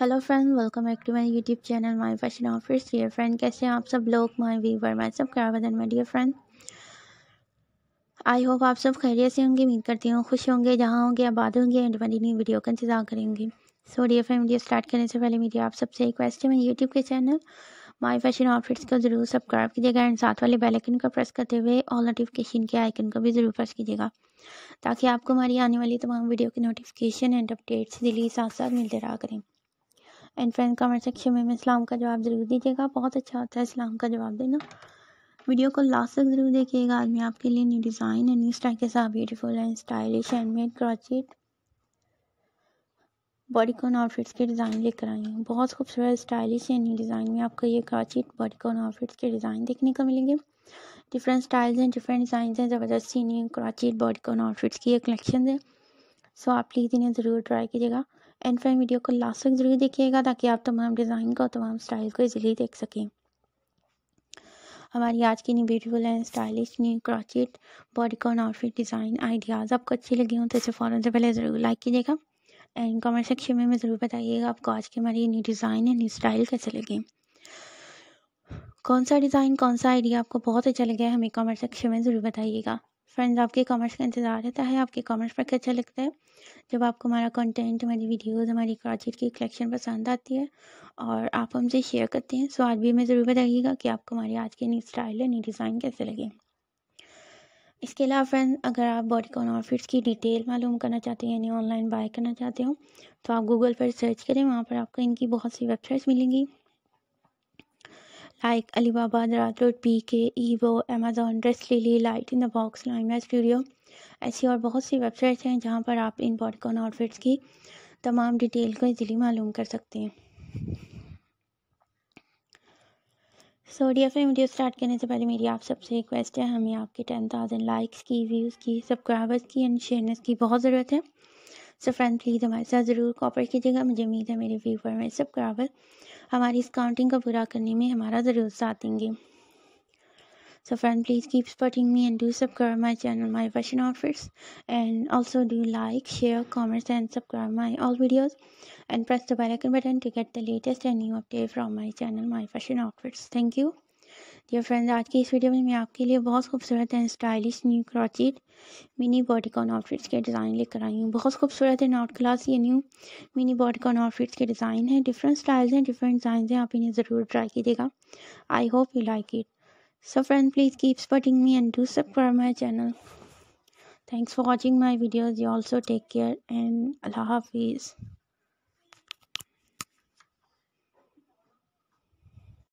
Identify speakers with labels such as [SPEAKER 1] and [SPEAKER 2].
[SPEAKER 1] hello friend welcome back to my YouTube channel my fashion of dear friend کیسے ہیں آپ سب لوگ مائی ویور مائی سب کرا بدن میں ڈیئر فرینڈ آئی ہوپ آپ سب خیریت سے ہوں گے امید کرتی ہوں خوش ہوں گے جہاں ہوں گے آباد ہوں گے اینڈ نیو ویڈیو کا انتظار کریں گے so dear friend video start کرنے سے پہلے میری آپ سب سے ریکویسٹ ہے میرے یوٹیوب کے چینل مائی فیشن آفٹس کو ضرور سبسکرائب کیجیے گا اینڈ ساتھ والے بیلیکن کو پریس کرتے ہوئے آل نوٹیفکیشن کے آئکن کو بھی ضرور پریس کیجیے گا تاکہ آپ کو ہماری آنے والی تمام ویڈیو کی نوٹیفکیشن اینڈ اپڈیٹس دلی ساتھ ساتھ ملتے رہا کریں اینڈ فرینڈ کمنٹ سیکشن میں میں اسلام کا جواب ضرور دیجیے گا بہت اچھا ہوتا ہے اسلام کا جواب دینا ویڈیو کو لاسٹ تک ضرور دیکھیے گا آج میں آپ کے لیے new design and new style کے ساتھ beautiful and stylish handmade crochet bodycon outfits کے ڈیزائن لے کر آئیں ہوں بہت خوبصورت اسٹائلش ہے نیو ڈیزائن میں آپ کو یہ کراچیٹ باڈی کون آؤٹ فٹس کے ڈیزائن دیکھنے کو ملیں گے ڈفرینٹ اسٹائلس ہیں ڈفرینٹ ڈیزائنس ہیں زبردست سینی new bodycon outfits کی یہ کلیکشنز ہے سو آپ پلیز انہیں ضرور ٹرائی کیجیے گا اینڈ فرینڈ ویڈیو کو لاسٹ تک ضرور دیکھیے گا تاکہ آپ تمام ڈیزائن کو تمام اسٹائل کو ایزیلی دیکھ سکیں ہماری آج کی new beautiful and stylish new crochet bodycon outfit design ideas آپ کو اچھی لگی ہوں تو اسے فوراً سے پہلے ضرور لائک کیجیے گا اینڈ کامنٹ سیکشن میں ضرور بتائیے گا آپ کو آج کی ہماری نیو ڈیزائن نیو اسٹائل کیسے لگے کون سا ڈیزائن کون سا آئیڈیا آپ کو بہت اچھا لگا ہے ہمیں کامنٹ سیکشن میں ضرور بتائیے گا فرینڈز آپ کے کامرس کا انتظار رہتا ہے آپ کے کامرس پڑکے اچھا لگتا ہے جب آپ کو ہمارا کنٹینٹ ہماری ویڈیوز ہماری کراچیٹ کی کلیکشن پسند آتی ہے اور آپ ہم سے شیئر کرتے ہیں سو آج بھی ہمیں ضرور بتائیے گا کہ آپ کو ہماری آج کی نئی اسٹائل ہے نئی ڈیزائن کیسے لگے اس کے علاوہ فرینڈ اگر آپ باڈی کون آؤٹ فٹس کی ڈیٹیل معلوم کرنا چاہتے ہیں یعنی آن لائن بائی کرنا چاہتے ہو تو آپ گوگل پر سرچ کریں وہاں پر آپ کو ان کی بہت سی ویب سائٹس ملیں گی لائک علی بابا راج روڈ پی کے ایو Amazon dress lily light in the box line studio ایسی اور بہت سی ویب سائٹس ہیں جہاں پر آپ ان پاٹیکون آؤٹ فٹس کی تمام ڈیٹیل کو ایزیلی معلوم کر سکتے ہیں so D F M video start کرنے سے پہلے میری آپ سب سے ریکویسٹ ہے ہمیں آپ کے ٹین تھاؤزینڈ لائکس کی ویوز کی سبسکرائبرس کی اینڈ شیئرنس کی بہت ضرورت ہے سو فرینڈ پلیز ہمارے ساتھ ضرور کوپر کیجیے گا مجھے امید ہے میرے ویو پر میرے سبسکرائبر ہماری اس کاؤنٹنگ کو پورا کرنے میں ہمارا ضرور ساتھ دیں گے so friend please keep supporting me and supporting میڈک my channel my fashion offers and also do like share comments and subscribe my all videos and and press bell icon button get latest new update from my channel my fashion offers fits thank you dear friends آج کی اس video میں میں آپ کے لیے بہت خوبصورت and stylish new crochet mini bodycon outfits کے ڈیزائن لے کر آئی ہوں بہت خوبصورت ہے ناٹ کلاس یہ new mini bodycon outfits کے ڈیزائن ہیں ڈیفرنٹ سٹائلز ہیں ڈیفرنٹ ڈیزائنز ہیں آپ انہیں ضرور ٹرائی کیجیے گا I hope you like it so friend please me and do subscribe my channel thanks for watching my videos also take care and اللہ حافظ